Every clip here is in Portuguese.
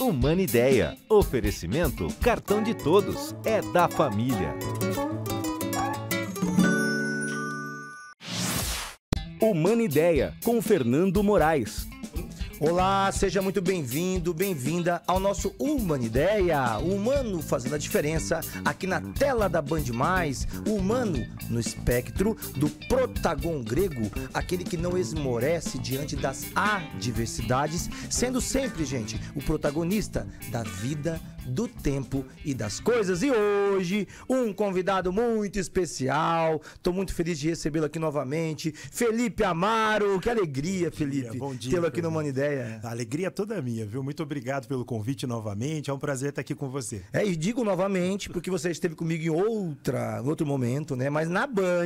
Humana Ideia. Oferecimento Cartão de Todos. É da família. Humana Ideia com Fernando Moraes. Olá, seja muito bem-vindo, bem-vinda ao nosso Humanideia, Ideia, o humano fazendo a diferença aqui na tela da Band Mais, o humano no espectro do protagon grego, aquele que não esmorece diante das adversidades, sendo sempre, gente, o protagonista da vida do tempo e das coisas. E hoje, um convidado muito especial. Tô muito feliz de recebê-lo aqui novamente. Felipe Amaro, que alegria, Felipe. Bom dia. Tê-lo aqui no Manideia. A alegria toda é minha, viu? Muito obrigado pelo convite novamente. É um prazer estar aqui com você. É, e digo novamente, porque você esteve comigo em outra, outro momento, né? Mas na Band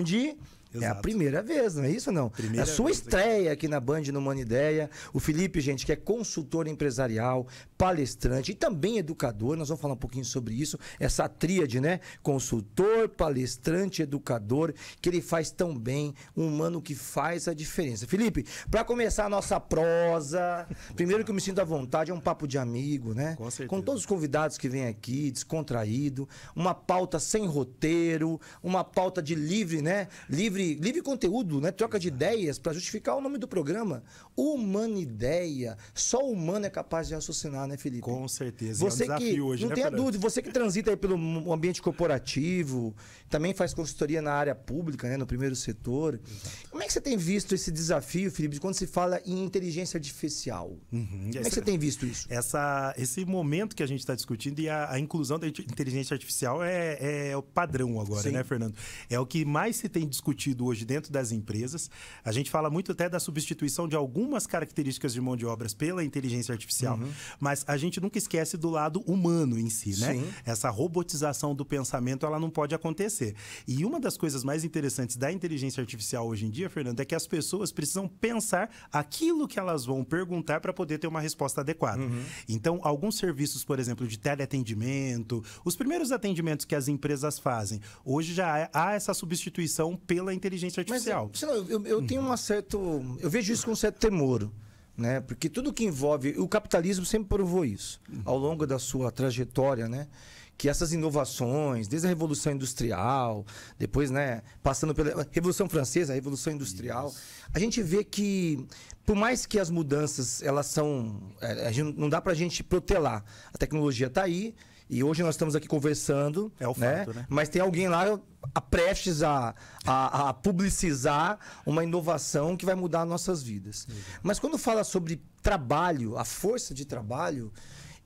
Exato. É a primeira vez, não é isso não? Primeira é a sua né? estreia aqui na Band no Mano Ideia. O Felipe, gente, que é consultor empresarial, palestrante e também educador. Nós vamos falar um pouquinho sobre isso. Essa tríade, né? Consultor, palestrante, educador, que ele faz tão bem. Um humano que faz a diferença. Felipe, para começar a nossa prosa, primeiro que eu me sinto à vontade, é um papo de amigo, né? Com certeza. Com todos os convidados que vêm aqui, descontraído. Uma pauta sem roteiro, uma pauta de livre, né? Livre livre, livre conteúdo, né? Troca de ideias para justificar o nome do programa. Humanideia. Só o humano é capaz de raciocinar, né, Felipe? Com certeza. Você é um desafio que, hoje, não né, tenha dúvida, você que transita aí pelo ambiente corporativo, também faz consultoria na área pública, né, no primeiro setor. Exato. Como é que você tem visto esse desafio, Felipe, de quando se fala em inteligência artificial? Uhum. Como é que você tem visto isso? Essa, esse momento que a gente está discutindo e a, a, inclusão da inteligência artificial é, é o padrão agora, Sim. né, Fernando? É o que mais se tem discutido discutido hoje dentro das empresas. A gente fala muito até da substituição de algumas características de mão de obras pela inteligência artificial, uhum. mas a gente nunca esquece do lado humano em si, né? Sim. Essa robotização do pensamento, ela não pode acontecer. E uma das coisas mais interessantes da inteligência artificial hoje em dia, Fernando, é que as pessoas precisam pensar aquilo que elas vão perguntar para poder ter uma resposta adequada. Uhum. Então, alguns serviços, por exemplo, de teleatendimento, os primeiros atendimentos que as empresas fazem, hoje já é, há essa substituição pela inteligência artificial. Mas, eu, eu, eu uhum. tenho um certo. Eu vejo isso com um certo temor. Né? Porque tudo que envolve. O capitalismo sempre provou isso, uhum. ao longo da sua trajetória, né? que essas inovações, desde a Revolução Industrial, depois, né, passando pela Revolução Francesa, a Revolução Industrial, Isso. a gente vê que, por mais que as mudanças, elas são, é, não dá para a gente protelar. A tecnologia está aí, e hoje nós estamos aqui conversando. É o né? fato, né? né? Mas tem alguém lá a prestes a, a, a, publicizar uma inovação que vai mudar nossas vidas. Uhum. Mas quando fala sobre trabalho, a força de trabalho,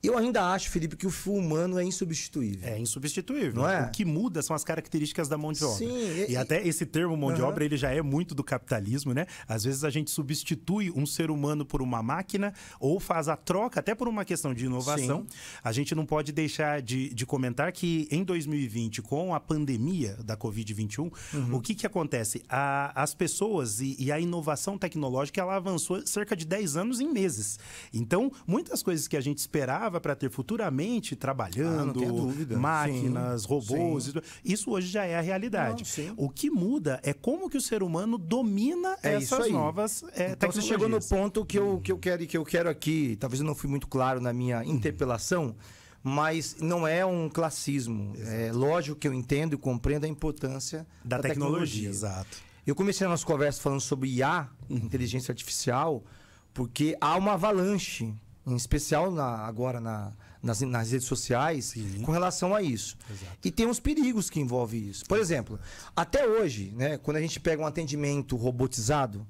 eu ainda acho, Felipe, que o fio humano é insubstituível. É insubstituível. Não é? O que muda são as características da mão de obra. Sim. E, e até esse termo mão de obra, ele já é muito do capitalismo, né? Às vezes a gente substitui um ser humano por uma máquina ou faz a troca até por uma questão de inovação. Sim. A gente não pode deixar de, de comentar que em 2020, com a pandemia da Covid-21, uhum. o que, que acontece? A, as pessoas e, e a inovação tecnológica, ela avançou cerca de 10 anos em meses. Então, muitas coisas que a gente esperava dava para ter futuramente trabalhando, ah, máquinas, sim, robôs, sim. isso hoje já é a realidade. Não, o que muda é como que o ser humano domina é essas novas é, então, Você chegou no ponto que eu, que eu quero que eu quero aqui, talvez eu não fui muito claro na minha interpelação, mas não é um classismo. Exato. É lógico que eu entendo e compreendo a importância da, da tecnologia. tecnologia. Exato. Eu comecei a nossa conversa falando sobre IA, uhum. inteligência artificial, porque há uma avalanche em especial na, agora na, nas, nas, redes sociais, Sim. com relação a isso. Exato. E tem uns perigos que envolve isso. Por exemplo, até hoje, né, quando a gente pega um atendimento robotizado,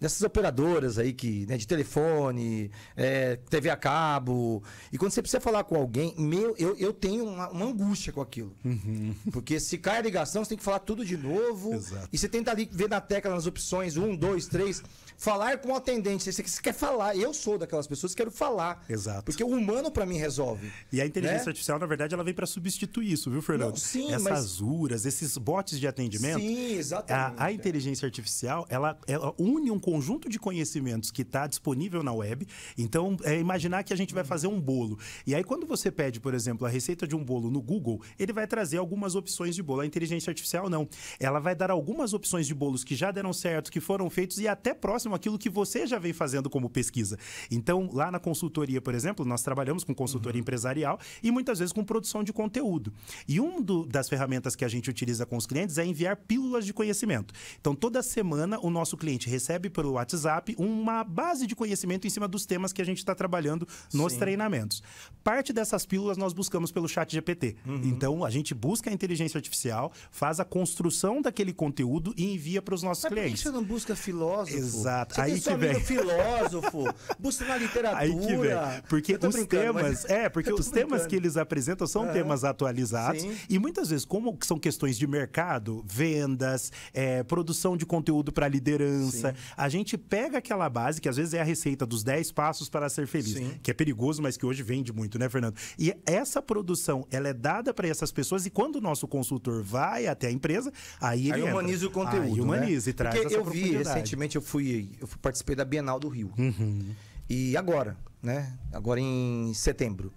dessas operadoras aí que né, de telefone, é, TV a cabo. E quando você precisa falar com alguém, meu, eu, eu tenho uma, uma angústia com aquilo. Uhum. Porque se cai a ligação, você tem que falar tudo de novo. Exato. E você tenta ali ver na tecla, nas opções, um, dois, três. Falar com o atendente, você, você quer falar. Eu sou daquelas pessoas que quero falar. Exato. Porque o humano, para mim, resolve. E a inteligência né? artificial, na verdade, ela vem para substituir isso, viu, Fernando? Não, sim, Essas mas... uras, esses botes de atendimento. Sim, exatamente. A, a é. inteligência artificial, ela, ela une um conjunto de conhecimentos que está disponível na web. Então, é imaginar que a gente vai uhum. fazer um bolo. E aí, quando você pede, por exemplo, a receita de um bolo no Google, ele vai trazer algumas opções de bolo. A inteligência artificial não. Ela vai dar algumas opções de bolos que já deram certo, que foram feitos e até próximo aquilo que você já vem fazendo como pesquisa. Então, lá na consultoria, por exemplo, nós trabalhamos com consultoria uhum. empresarial e muitas vezes com produção de conteúdo. E uma das ferramentas que a gente utiliza com os clientes é enviar pílulas de conhecimento. Então, toda semana o nosso cliente recebe pelo WhatsApp uma base de conhecimento em cima dos temas que a gente está trabalhando nos Sim. treinamentos. Parte dessas pílulas nós buscamos pelo chat GPT. Uhum. Então, a gente busca a inteligência artificial, faz a construção daquele conteúdo e envia para os nossos Mas clientes. Por que você não busca filósofo? Exato. Você Aí que vem. filósofo, busca na literatura. Aí que vem. Porque é, os temas, mas... é, porque os brincando. temas que eles apresentam são uhum. temas atualizados Sim. e muitas vezes como são questões de mercado, vendas, é, produção de conteúdo para liderança, Sim a gente pega aquela base, que às vezes é a receita dos 10 passos para ser feliz, Sim. que é perigoso, mas que hoje vende muito, né, Fernando? E essa produção, ela é dada para essas pessoas e quando o nosso consultor vai até a empresa, aí ele aí humaniza o conteúdo, aí humaniza né? e traz Porque essa eu vi recentemente eu fui eu participei da Bienal do Rio. Uhum. E agora, né? Agora em setembro.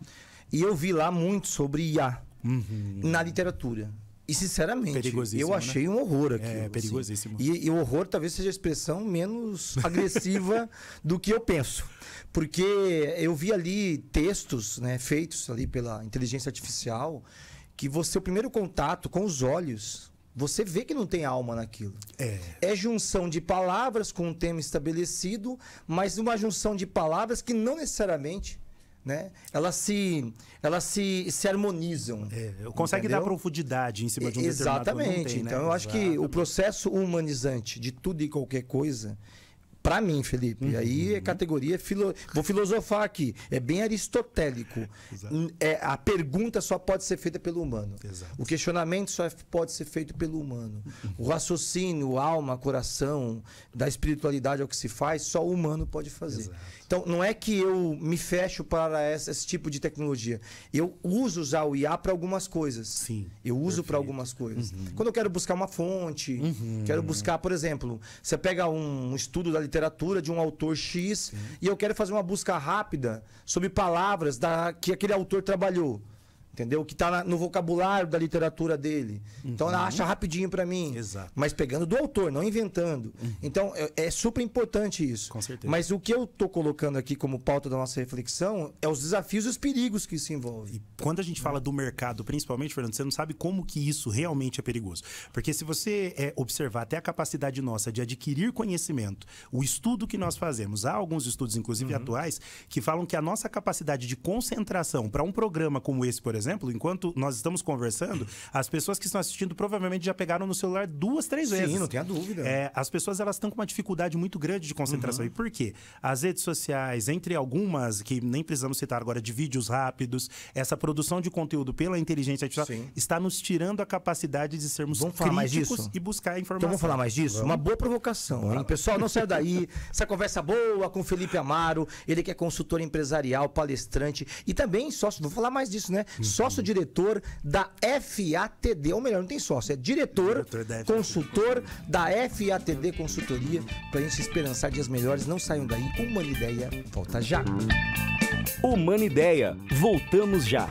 E eu vi lá muito sobre IA uhum. na literatura. E sinceramente, eu né? achei né? um horror aqui. É, assim. perigosíssimo. Assim. E, e, o horror talvez seja a expressão menos agressiva do que eu penso. Porque eu vi ali textos né, feitos ali pela inteligência artificial que você, o primeiro contato com os olhos, você vê que não tem alma naquilo. É. é junção de palavras com um tema estabelecido, mas uma junção de palavras que não necessariamente né? Elas se, elas se, se harmonizam. É, consegue entendeu? dar profundidade em cima de um Exatamente. Tem, né? então, né? eu acho Exatamente. que o processo humanizante de tudo e qualquer coisa, para mim, Felipe, uhum. aí é categoria. Filo... Vou filosofar aqui. É bem aristotélico. Exato. Hum, é, a pergunta só pode ser feita pelo humano. Exato. O questionamento só pode ser feito pelo humano. o raciocínio, alma, coração, da espiritualidade ao que se faz, só o humano pode fazer. Exato. Então, não é que eu me fecho para esse, esse tipo de tecnologia. Eu uso usar o IA para algumas coisas. Sim. Eu uso para algumas coisas. Uhum. Quando eu quero buscar uma fonte, uhum. quero buscar, por exemplo, você pega um estudo da literatura de um autor X e eu quero fazer uma busca rápida sobre palavras da, que aquele autor trabalhou entendeu? Que está no vocabulário da literatura dele. Uhum. Então ela uhum. acha rapidinho para mim. Exato. Mas pegando do autor, não inventando. Uhum. Então é, é, super importante isso. Com certeza. Mas o que eu tô colocando aqui como pauta da nossa reflexão é os desafios e os perigos que isso envolve. E quando a gente fala do mercado, principalmente, Fernando, você não sabe como que isso realmente é perigoso. Porque se você é, observar até a capacidade nossa de adquirir conhecimento, o estudo que nós fazemos, há alguns estudos, inclusive uhum. atuais, que falam que a nossa capacidade de concentração para um programa como esse, por exemplo, exemplo, enquanto nós estamos conversando, as pessoas que estão assistindo provavelmente já pegaram no celular duas, três vezes. Sim, não tenha dúvida. É, as pessoas elas estão com uma dificuldade muito grande de concentração. Uhum. E por quê? As redes sociais, entre algumas que nem precisamos citar agora, de vídeos rápidos, essa produção de conteúdo pela inteligência artificial Sim. está nos tirando a capacidade de sermos vamos mais disso? e buscar então informação. Então vamos falar mais disso? Vamos. Uma boa provocação, O hein? Pessoal, não saia daí. Essa conversa boa com Felipe Amaro, ele que é consultor empresarial, palestrante e também sócio, vou falar mais disso, né? sócio-diretor da FATD. Ou melhor, não tem sócio, é diretor, diretor da consultor da FATD Consultoria. Para a gente esperançar dias melhores. Não saiam daí. Humana Ideia volta já. Humana Ideia, voltamos já.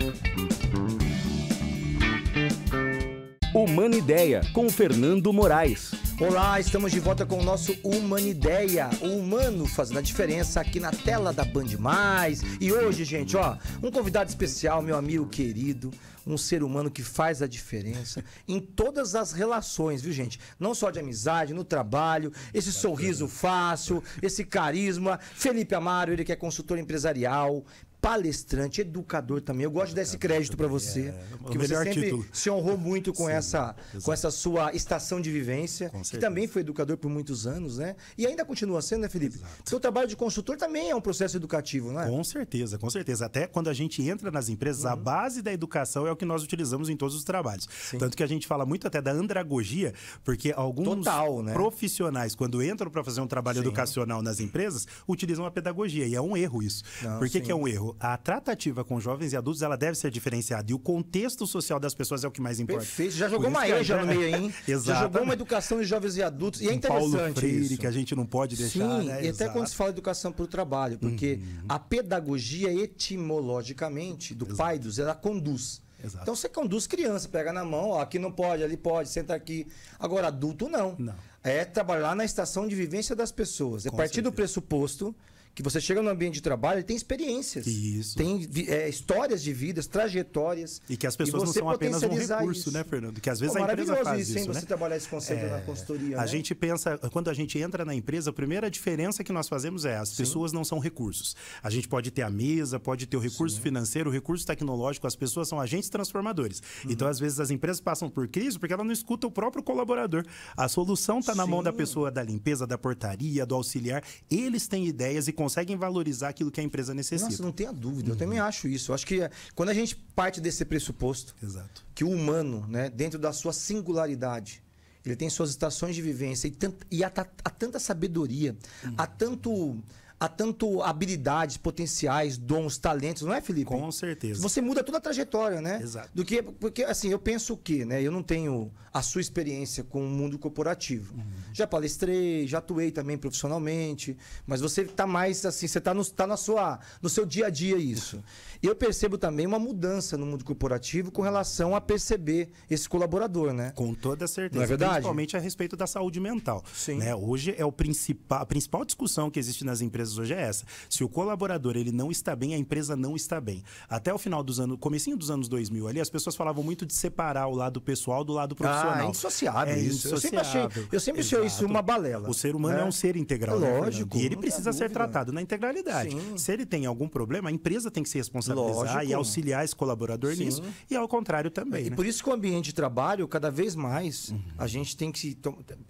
Humana Ideia, com Fernando Moraes. Olá, estamos de volta com o nosso Humanideia, o humano fazendo a diferença aqui na tela da Band Mais. E hoje, gente, ó, um convidado especial, meu amigo querido, um ser humano que faz a diferença em todas as relações, viu, gente? Não só de amizade, no trabalho, esse Bacana. sorriso fácil, esse carisma. Felipe Amaro, ele que é consultor empresarial, palestrante, educador também. Eu gosto desse crédito para você, é, porque você sempre título. se honrou muito com Sim, essa exatamente. com essa sua estação de vivência, que também foi educador por muitos anos, né? E ainda continua sendo, né, Felipe? Exato. Seu trabalho de consultor também é um processo educativo, né? Com certeza, com certeza. Até quando a gente entra nas empresas, uhum. a base da educação é o que nós utilizamos em todos os trabalhos. Sim. Tanto que a gente fala muito até da andragogia, porque alguns Total, né? profissionais quando entram para fazer um trabalho Sim. educacional nas empresas, utilizam a pedagogia e é um erro isso. Não, Por que, que é um erro? a tratativa com jovens e adultos ela deve ser diferenciada. E o contexto social das pessoas é o que mais importa. Perfeito. Já jogou uma EJA no meio hein Exato. Já jogou uma educação de jovens e adultos. E é interessante Paulo Freire, isso. que a gente não pode deixar. Sim, né? e até Exato. quando se fala educação para o trabalho, porque uhum. a pedagogia etimologicamente do Exato. pai dos ela conduz. Exato. Então você conduz criança, pega na mão, ó, aqui não pode, ali pode, senta aqui. Agora, adulto não. não. É trabalhar na estação de vivência das pessoas. É partir do pressuposto que você chega no ambiente de trabalho, ele tem experiências. Isso. Tem é, histórias de vidas, trajetórias. E que as pessoas não são apenas um recurso, isso. né, Fernando? Que às vezes Pô, a empresa faz isso, isso hein, né? você trabalhar esse conceito é... na consultoria. A né? gente pensa, quando a gente entra na empresa, a primeira diferença que nós fazemos é as Sim. pessoas não são recursos. A gente pode ter a mesa, pode ter o recurso Sim. financeiro, o recurso tecnológico, as pessoas são agentes transformadores. Uhum. Então, às vezes, as empresas passam por crise porque ela não escuta o próprio colaborador. A solução está na mão da pessoa da limpeza, da portaria, do auxiliar. Eles têm ideias e conseguem valorizar aquilo que a empresa necessita. Nossa, não tenha dúvida. Uhum. Eu também acho isso. Eu acho que eh, quando a gente parte desse pressuposto, Exato. que o humano, né, dentro da sua singularidade, ele tem suas estações de vivência e, tant, e há, há, tanta sabedoria, uhum. há tanto há tanto habilidades, potenciais, dons, talentos, não é, Felipe? Com certeza. Você muda toda a trajetória, né? Exato. Do que, porque, assim, eu penso quê né? Eu não tenho a sua experiência com o mundo corporativo. Uhum. Já palestrei, já atuei também profissionalmente, mas você está mais, assim, você está no, tá na sua, no seu dia a dia isso. Eu percebo também uma mudança no mundo corporativo com relação a perceber esse colaborador, né? Com toda certeza. Não é verdade? Principalmente a respeito da saúde mental. Sim. Né? Hoje é o principal, a principal discussão que existe nas empresas empresas hoje é essa. Se o colaborador ele não está bem, a empresa não está bem. Até o final dos anos, comecinho dos anos 2000 ali, as pessoas falavam muito de separar o lado pessoal do lado ah, profissional. Ah, é insociável é isso. Eu sempre achei, eu sempre achei isso uma balela. O ser humano é, é um ser integral. Né, Lógico. Né, e ele precisa ser dúvida. tratado na integralidade. Sim. Se ele tem algum problema, a empresa tem que se responsabilizar Lógico. e auxiliar esse colaborador Sim. nisso. E ao contrário também. E né? por isso que o ambiente de trabalho, cada vez mais, uhum. a gente tem que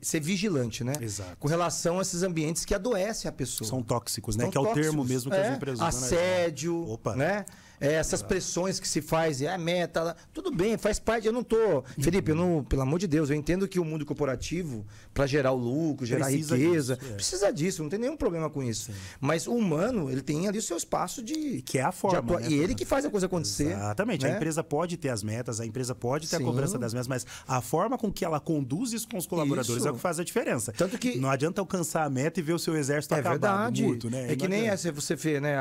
ser vigilante, né? Exato. Com relação a esses ambientes que adoecem a pessoa. São toques tóxicos, né? São que é o termo mesmo que é. as empresas. Assédio, né? Opa. né? é, essas pressões que se faz, é, é meta, tudo bem, faz parte. Eu não tô. Felipe, eu não, pelo amor de Deus, eu entendo que o mundo corporativo, para gerar o lucro, gerar precisa riqueza, disso, é. precisa disso, não tem nenhum problema com isso. Sim. Mas o humano, ele tem ali o seu espaço de. Que é a forma. Né, e ele que faz a coisa acontecer. Exatamente. Né? A empresa pode ter as metas, a empresa pode ter Sim. a cobrança das metas, mas a forma com que ela conduz isso com os colaboradores isso. é o que faz a diferença. Tanto que. Não adianta alcançar a meta e ver o seu exército é acabado, verdade. Muito, né? É que nem essa, você vê, né?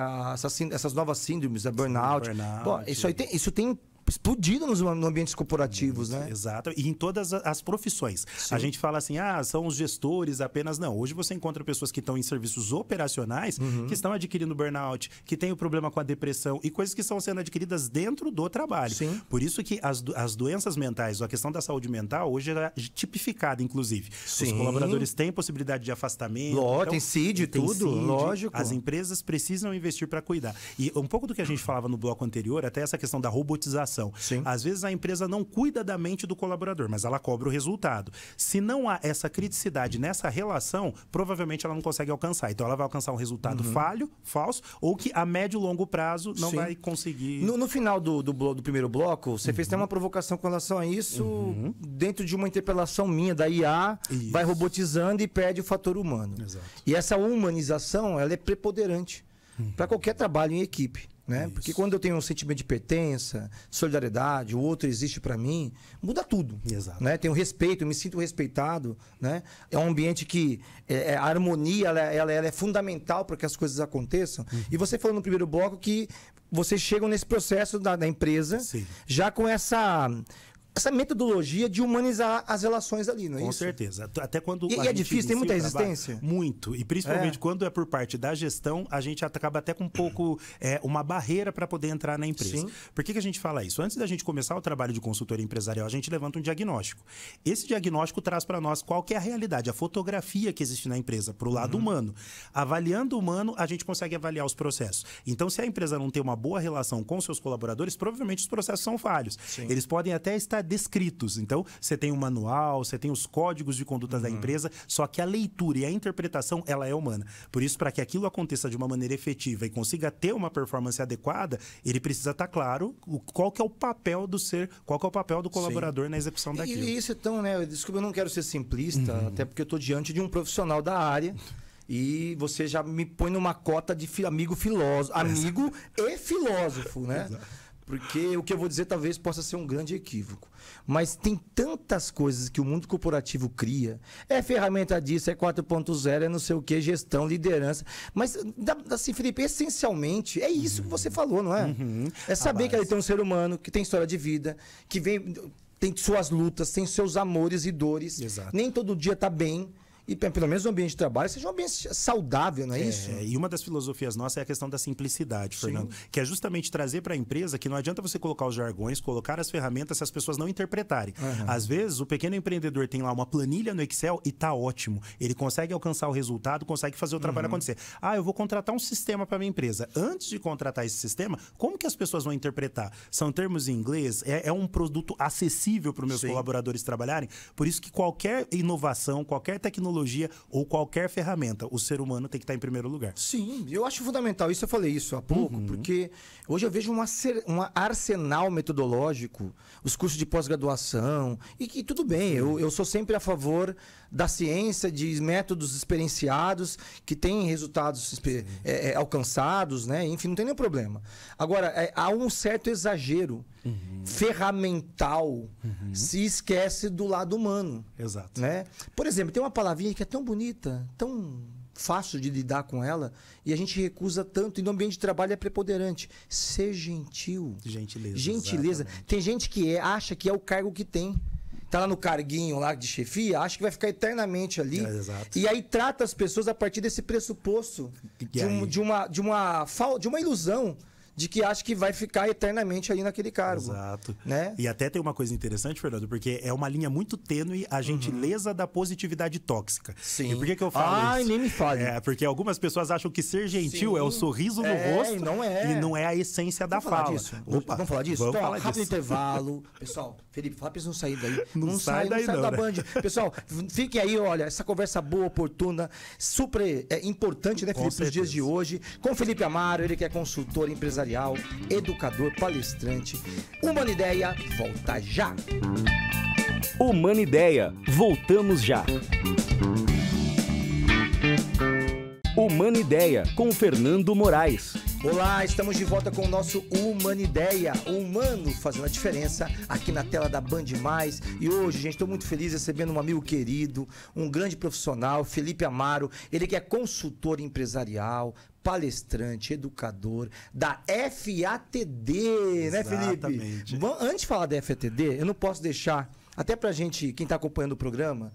essas novas síndromes, a burnout burnout. burnout Pô, isso, aí tem, isso tem explodindo nos ambientes corporativos, né? Exato. E em todas as profissões. Sim. A gente fala assim, ah, são os gestores apenas. Não, hoje você encontra pessoas que estão em serviços operacionais, uhum. que estão adquirindo burnout, que tem o problema com a depressão e coisas que estão sendo adquiridas dentro do trabalho. Sim. Por isso que as, as doenças mentais, a questão da saúde mental, hoje é tipificada, inclusive. Sim. Os colaboradores têm possibilidade de afastamento. Ló, então, tem CID, tudo. CID. Lógico. As empresas precisam investir para cuidar. E um pouco do que a gente falava no bloco anterior, até essa questão da robotização Sim. Às vezes a empresa não cuida da mente do colaborador, mas ela cobra o resultado. Se não há essa criticidade nessa relação, provavelmente ela não consegue alcançar. Então ela vai alcançar um resultado uhum. falho, falso, ou que a médio e longo prazo não Sim. vai conseguir. No, no final do, do, do, primeiro bloco, você uhum. fez até uhum. uma provocação com relação a isso, uhum. dentro de uma interpelação minha da IA, isso. vai robotizando e perde o fator humano. Exato. E essa humanização, ela é preponderante uhum. para qualquer trabalho em equipe. Né? Isso. Porque quando eu tenho um sentimento de pertença, solidariedade, o outro existe para mim, muda tudo. Exato. Né? Tenho respeito, me sinto respeitado. Né? É um ambiente que é, é a harmonia ela, ela, ela é fundamental para que as coisas aconteçam. Uhum. E você falou no primeiro bloco que vocês chegam nesse processo da, da empresa Sim. já com essa essa metodologia de humanizar as relações ali, não é Com isso? Com certeza. Até quando. E, e é difícil, tem muita resistência? Muito. E principalmente é. quando é por parte da gestão, a gente acaba até com um pouco é, uma barreira para poder entrar na empresa. Sim. Por que, que a gente fala isso? Antes da gente começar o trabalho de consultoria empresarial, a gente levanta um diagnóstico. Esse diagnóstico traz para nós qual que é a realidade, a fotografia que existe na empresa, para o lado uhum. humano. Avaliando o humano, a gente consegue avaliar os processos. Então, se a empresa não tem uma boa relação com seus colaboradores, provavelmente os processos são falhos. Sim. Eles podem até estar descritos. Então, você tem o um manual, você tem os códigos de conduta uhum. da empresa, só que a leitura e a interpretação, ela é humana. Por isso, para que aquilo aconteça de uma maneira efetiva e consiga ter uma performance adequada, ele precisa estar tá claro qual que é o papel do ser, qual que é o papel do colaborador Sim. na execução daquilo. E, isso então, né? Desculpa, eu não quero ser simplista, uhum. até porque eu estou diante de um profissional da área. E você já me põe numa cota de amigo filósofo, é. amigo e filósofo, né? Exato. Porque o que eu vou dizer talvez possa ser um grande equívoco. Mas tem tantas coisas que o mundo corporativo cria. É ferramenta disso, é 4.0, é não sei o que, gestão, liderança. Mas, assim, Felipe, essencialmente é isso uhum. que você falou, não é? Uhum. É saber ah, que ele tem um ser humano, que tem história de vida, que vem, tem suas lutas, tem seus amores e dores. Exato. Nem todo dia está bem e pelo menos o ambiente de trabalho seja um ambiente saudável, não é, é isso? E uma das filosofias nossas é a questão da simplicidade, Fernando, Sim. que é justamente trazer para a empresa que não adianta você colocar os jargões, colocar as ferramentas se as pessoas não interpretarem. Uhum. Às vezes, o pequeno empreendedor tem lá uma planilha no Excel e tá ótimo. Ele consegue alcançar o resultado, consegue fazer o trabalho uhum. acontecer. Ah, eu vou contratar um sistema para minha empresa. Antes de contratar esse sistema, como que as pessoas vão interpretar? São termos em inglês? É, é um produto acessível para os meus Sim. colaboradores trabalharem? Por isso que qualquer inovação, qualquer tecnologia tecnologia ou qualquer ferramenta, o ser humano tem que estar em primeiro lugar. Sim, eu acho fundamental. Isso eu falei isso há pouco, uhum. porque hoje eu vejo um, arsenal metodológico, os cursos de pós-graduação, e que tudo bem, eu, eu sou sempre a favor da ciência, de métodos experienciados que têm resultados é, é, alcançados, né? Enfim, não tem nenhum problema. Agora, é, há um certo exagero uhum. ferramental, uhum. se esquece do lado humano. Exato. Né? Por exemplo, tem uma palavrinha que é tão bonita, tão fácil de lidar com ela, e a gente recusa tanto, e no ambiente de trabalho é preponderante. Ser gentil. Gentileza. Gentileza. Exatamente. Tem gente que é, acha que é o cargo que tem tá lá no carguinho lá de chefia, acha que vai ficar eternamente ali. É, e aí trata as pessoas a partir desse pressuposto de, um, de, uma de uma de uma ilusão de que acha que vai ficar eternamente ali naquele cargo. Exato. Né? E até tem uma coisa interessante, Fernando, porque é uma linha muito tênue a uhum. gentileza uhum. da positividade tóxica. Sim. E por que, que eu falo Ai, isso? nem me fale. É, porque algumas pessoas acham que ser gentil Sim. é o sorriso no é, rosto. E não é. E não é a essência vamos da fala. Disso. Opa, vamos falar disso? Vamos então, falar rápido disso. intervalo. Pessoal, Felipe, fala pra eles não sair daí. Não, não sai, daí não, sai não, da né? Band. Pessoal, Fique aí, olha, essa conversa boa, oportuna, super é, importante, né, Felipe, nos dias de hoje. Com o Felipe Amaro, ele que é consultor empresarial empresarial, educador, palestrante. Humana Ideia volta já! Humana Ideia, voltamos já! Humana Ideia com Fernando Moraes. Olá, estamos de volta com o nosso Ideia, o humano fazendo a diferença aqui na tela da Band Mais. E hoje, gente, estou muito feliz recebendo um amigo querido, um grande profissional, Felipe Amaro. Ele que é consultor empresarial, palestrante, educador da FATD, né, Felipe? Exatamente. Antes de falar da FATD, eu não posso deixar, até pra gente, quem está acompanhando o programa,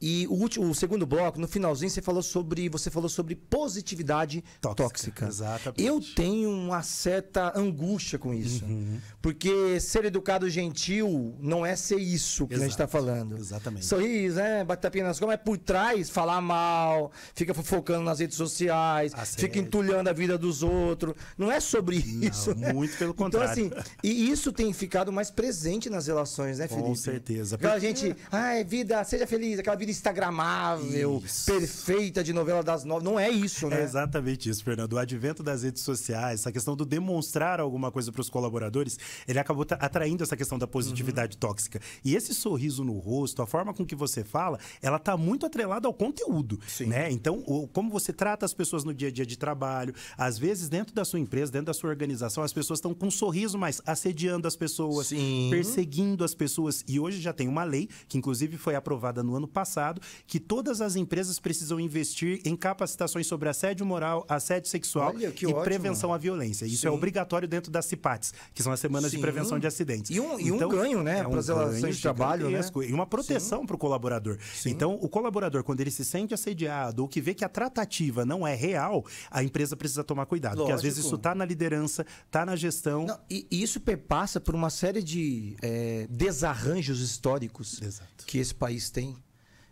e o, último, o segundo bloco, no finalzinho, você falou sobre, você falou sobre positividade tóxica. tóxica. Exatamente. Eu tenho uma certa angústia com isso. Uhum. Porque ser educado gentil não é ser isso que Exato. a gente está falando. Exatamente. Sorriso, né? Bater tapinha nas costas, mas por trás, falar mal, fica fofocando nas redes sociais, ah, fica entulhando a vida dos outros. Não é sobre não, isso. Né? Muito pelo então, contrário. Então, assim, e isso tem ficado mais presente nas relações, né, Felipe? Com certeza. Aquela gente, ai, vida, seja feliz, aquela vida instagramável, isso. perfeita de novela das nove. Não é isso, né? É exatamente isso, Fernando. O advento das redes sociais, essa questão do demonstrar alguma coisa para os colaboradores, ele acabou atraindo essa questão da positividade uhum. tóxica. E esse sorriso no rosto, a forma com que você fala, ela está muito atrelada ao conteúdo, Sim. né? Então, o, como você trata as pessoas no dia a dia de trabalho, às vezes dentro da sua empresa, dentro da sua organização, as pessoas estão com um sorriso mais assediando as pessoas, Sim. perseguindo as pessoas. E hoje já tem uma lei que inclusive foi aprovada no ano passado passado que todas as empresas precisam investir em capacitações sobre assédio moral, assédio sexual Olha, e ótimo. prevenção à violência. Isso é Sim. é obrigatório dentro das CIPATs, que são as semanas Sim. de prevenção de acidentes. E um, e então, um ganho, né? É um para as relações de trabalho, né? E uma proteção para o colaborador. Sim. Então, o colaborador, quando ele se sente assediado ou que vê que a tratativa não é real, a empresa precisa tomar cuidado. Lógico. Porque às vezes isso está na liderança, está na gestão. Não, e, e, isso perpassa por uma série de é, desarranjos históricos Exato. que esse país tem.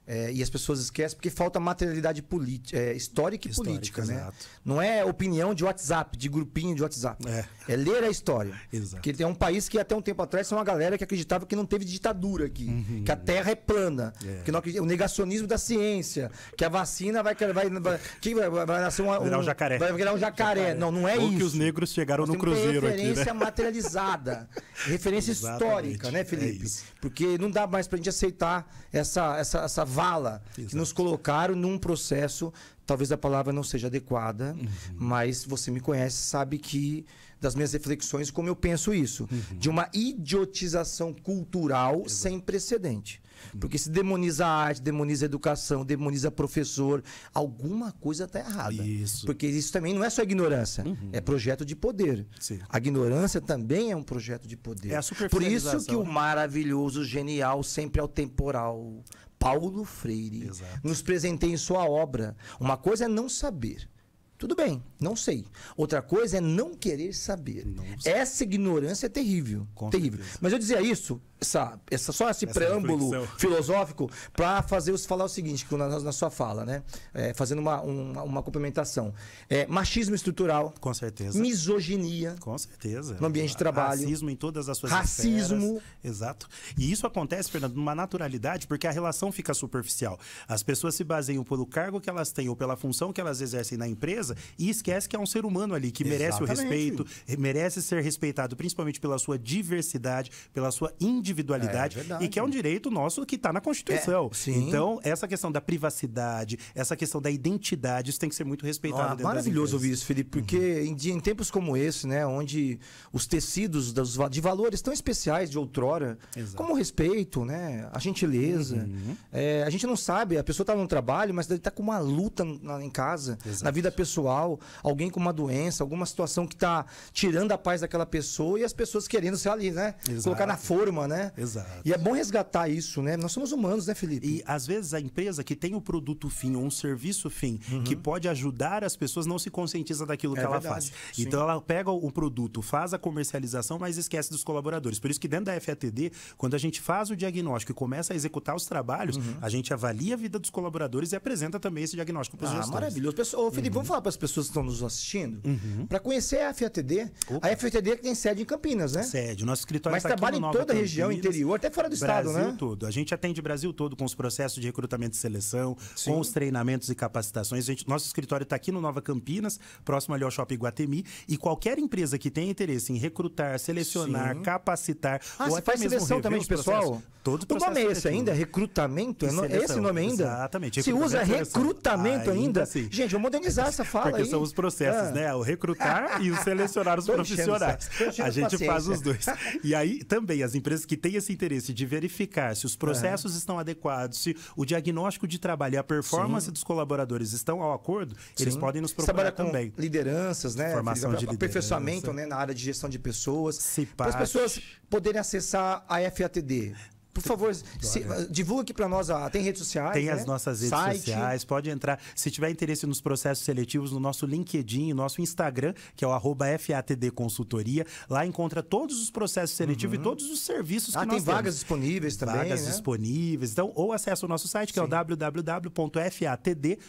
É, e as pessoas esquecem porque falta materialidade é, histórica e política, né? Não é opinião de WhatsApp, de grupinho de WhatsApp. É, é ler a história. Exato. Porque tem um país que até um tempo atrás é uma galera que acreditava que não teve ditadura aqui, uhum. que a Terra é plana, é. que não acredita, o negacionismo da ciência, que a vacina vai vai vai, que vai, vai nascer uma, um, virar um jacaré. Vai virar um jacaré. jacaré. Não, não é Ou isso. que os negros chegaram Nós no cruzeiro referência aqui, né? materializada, referência histórica, né, é Felipe? Porque não dá mais pra gente aceitar essa essa, essa vala Exato. que nos colocaram num processo. Talvez a palavra não seja adequada, uhum. mas você me conhece, sabe que das minhas reflexões, como eu penso isso, uhum. de uma idiotização cultural Exato. sem precedente. Porque se demoniza a arte, demoniza a educação, demoniza professor, alguma coisa está errada. Isso. Porque isso também não é só ignorância, uhum. é projeto de poder. Sim. A ignorância também é um projeto de poder. É a Por isso que o maravilhoso, genial sempre é o temporal. Paulo Freire Exato. nos presenteia em sua obra. Uma coisa é não saber. Tudo bem, não sei. Outra coisa é não querer saber. Não Essa ignorância é terrível. Com terrível. Certeza. Mas eu dizia isso essa, essa, só esse essa preâmbulo reflexão. filosófico para fazer os falar o seguinte, na, na sua fala, né? É, fazendo uma, uma, uma complementação. É, machismo estrutural. Com certeza. Misoginia. Com certeza. No ambiente de trabalho. Racismo em todas as suas Racismo. Esferas. Exato. E isso acontece, Fernando, numa naturalidade, porque a relação fica superficial. As pessoas se baseiam pelo cargo que elas têm ou pela função que elas exercem na empresa e esquece que é um ser humano ali, que merece o respeito, merece ser respeitado, principalmente pela sua diversidade, pela sua individualidade individualidade é, é e que é um direito nosso que está na Constituição. É, então, essa questão da privacidade, essa questão da identidade, isso tem que ser muito respeitado. Ah, maravilhoso ouvir isso, Felipe, porque uhum. em, em, tempos como esse, né, onde os tecidos das, de valores tão especiais de outrora, Exato. como o respeito, né, a gentileza, uhum. é, a gente não sabe, a pessoa está no trabalho, mas está com uma luta na, em casa, Exato. na vida pessoal, alguém com uma doença, alguma situação que está tirando a paz daquela pessoa e as pessoas querendo ser ali, né, Exato. colocar na forma, né, né? Exato. E é bom resgatar isso, né? Nós somos humanos, né, Felipe? E às vezes a empresa que tem o produto fim ou um serviço fim uhum. que pode ajudar as pessoas não se conscientiza daquilo é que ela verdade, faz. Sim. Então ela pega o produto, faz a comercialização, mas esquece dos colaboradores. Por isso que dentro da FATD, quando a gente faz o diagnóstico e começa a executar os trabalhos, uhum. a gente avalia a vida dos colaboradores e apresenta também esse diagnóstico para os ah, gestores. Maravilhoso. Pessoa, ô, Felipe, uhum. vamos falar para as pessoas que estão nos assistindo uhum. para conhecer a FATD. Opa. A FATD é que tem sede em Campinas, né? Sede. O nosso escritório Mas tá trabalha em toda a região o interior, até fora do estado, né? Brasil todo. A gente atende o Brasil todo com os processos de recrutamento e seleção, Sim. com os treinamentos e capacitações. Gente, nosso escritório está aqui no Nova Campinas, próximo ali ao Shopping Guatemi. E qualquer empresa que tenha interesse em recrutar, selecionar, Sim. capacitar, ah, ou até mesmo seleção também de pessoal? Todo o nome é esse ainda? Recrutamento? É esse é nome ainda? Exatamente. Se usa recrutamento ainda? ainda? Sim. Gente, vou modernizar essa fala Porque aí. são os processos, ah. né? O recrutar e o selecionar os profissionais. A gente faz os dois. E aí, também, as empresas que tem esse interesse de verificar se os é. processos uhum. estão adequados, se o diagnóstico de trabalho e a performance Sim. dos colaboradores estão ao acordo, Sim. eles podem nos procurar também. lideranças, né? Formação de aperfeiçoamento, liderança. né, na área de gestão de pessoas. Para as pessoas poderem acessar a FATD. Por favor, se, eh, divulga aqui para nós. Ah, tem redes sociais? Tem né? as nossas redes Site. sociais. Pode entrar. Se tiver interesse nos processos seletivos, no nosso LinkedIn, nosso Instagram, que é o FATD Consultoria. Lá encontra todos os processos seletivos uhum. e todos os serviços ah, que nós temos. tem vagas disponíveis também, Vagas né? disponíveis. Então, ou acessa o nosso site, que Sim. é o www.fatd.com.br.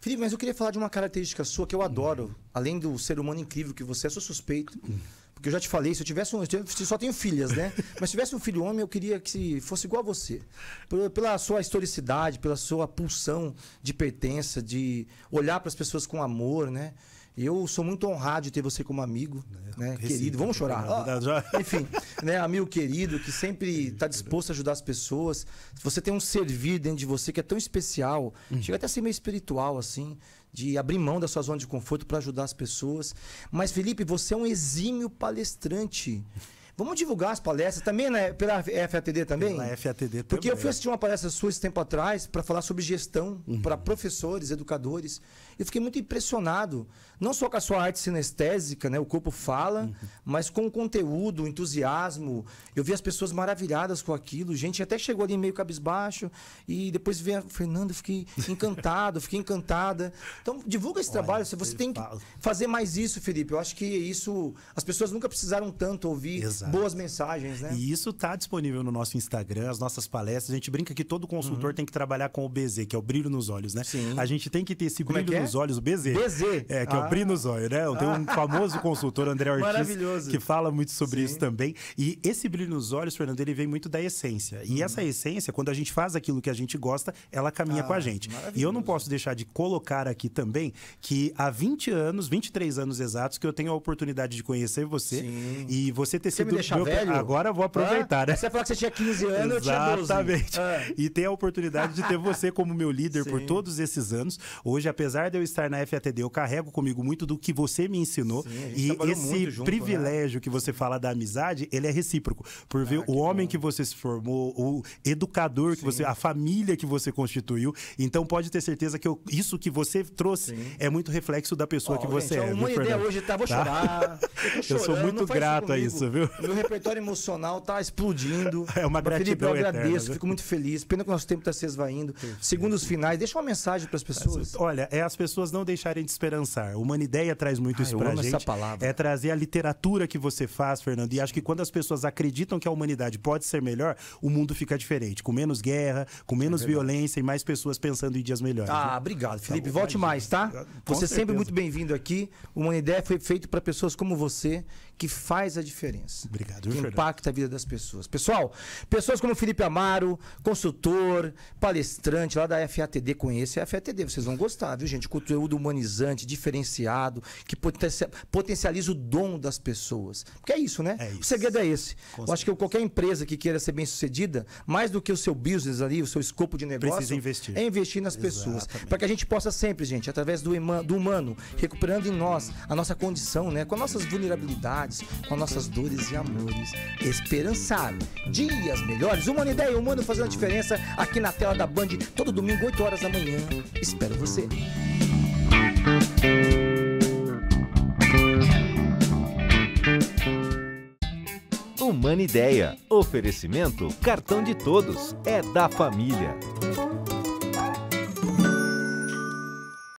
Felipe, mas eu queria falar de uma característica sua que eu adoro. Além do ser humano incrível que você é, sou suspeito. Uhum. Porque eu já te falei, se eu tivesse um. Eu só tenho filhas, né? Mas se tivesse um filho homem, eu queria que fosse igual a você. Pela sua historicidade, pela sua pulsão de pertença, de olhar para as pessoas com amor, né? eu sou muito honrado de ter você como amigo, é, né? querido. Vamos chorar. Ah, enfim, né? Amigo querido que sempre está é disposto a ajudar as pessoas. Você tem um servir dentro de você que é tão especial, hum. chega até a ser meio espiritual assim de abrir mão da sua zona de conforto para ajudar as pessoas. Mas, Felipe, você é um exímio palestrante. Vamos divulgar as palestras também, né? Pela FATD também? Pela FATD também. Porque eu fui é. assistir uma palestra sua esse tempo atrás para falar sobre gestão uhum. para professores, educadores. Eu fiquei muito impressionado não só com a sua arte sinestésica, né? O corpo fala, uhum. mas com o conteúdo, o entusiasmo. Eu vi as pessoas maravilhadas com aquilo. Gente até chegou ali meio cabisbaixo e depois veio a Fernanda, fiquei encantado, fiquei encantada. Então, divulga esse Olha, trabalho. Você tem que fazer mais isso, Felipe. Eu acho que isso. As pessoas nunca precisaram tanto ouvir Exato. boas mensagens, né? E isso está disponível no nosso Instagram, as nossas palestras. A gente brinca que todo consultor uhum. tem que trabalhar com o BZ, que é o brilho nos olhos, né? Sim. A gente tem que ter esse é brilho é? nos olhos, o BZ. BZ. É, que ah. é o ah, abrindo os olhos, né? Tem um ah. famoso consultor, André Ortiz, que fala muito sobre Sim. isso também. E esse brilho nos olhos, Fernando, ele vem muito da essência. E hum. essa essência, quando a gente faz aquilo que a gente gosta, ela caminha ah, com a gente. E eu não posso deixar de colocar aqui também que há 20 anos, 23 anos exatos, que eu tenho a oportunidade de conhecer você Sim. e você ter você sido me meu... velho? agora eu vou aproveitar, ah, né? Você falou que você tinha 15 anos, Exatamente. eu tinha 12. Ah. E ter a oportunidade de ter você como meu líder Sim. por todos esses anos. Hoje, apesar de eu estar na FATD, eu carrego comigo comigo muito do que você me ensinou. Sim, e esse junto, né? privilégio né? que você fala da amizade, ele é recíproco. Por ah, ver o homem bom. que você se formou, o educador que Sim. você, a família que você constituiu. Então pode ter certeza que eu, isso que você trouxe Sim. é muito reflexo da pessoa oh, que você gente, é. Uma ideia Fernando? hoje tá, vou tá? chorar. Eu, sou muito grato a isso, viu? Meu repertório emocional tá explodindo. É uma gratidão. Felipe, eu agradeço, fico muito feliz. Pena que o nosso tempo está se esvaindo. Segundos finais, deixa uma mensagem para as pessoas. É, é, olha, é as pessoas não deixarem de esperançar. O Humanideia traz muito ah, isso pra gente. É trazer a literatura que você faz, Fernando. E acho que quando as pessoas acreditam que a humanidade pode ser melhor, o mundo fica diferente. Com menos guerra, com é menos é violência e mais pessoas pensando em dias melhores. Ah, obrigado, tá Felipe. Tá Volte mais, tá? Com você sempre muito bem-vindo aqui. O Humanideia foi feito para pessoas como você, que faz a diferença. Obrigado, que impacta a vida das pessoas. Pessoal, pessoas como Felipe Amaro, consultor, palestrante lá da FATD, conheça a FATD. Vocês vão gostar, viu, gente? Conteúdo humanizante, diferenciado que potencializa o dom das pessoas. Porque é isso, né? É isso. O segredo é esse. eu acho que qualquer empresa que queira ser bem sucedida, mais do que o seu business ali, o seu escopo de negócio, Precisa investir. é investir nas Exatamente. pessoas. Para que a gente possa sempre, gente, através do, do humano, recuperando em nós a nossa condição, né? Com as nossas vulnerabilidades, com as nossas dores e amores, esperançar dias melhores. Uma ideia, humano fazendo a diferença aqui na tela da Band, todo domingo, 8 horas da manhã. Espero você. Humana Ideia. Oferecimento cartão de todos. É da família.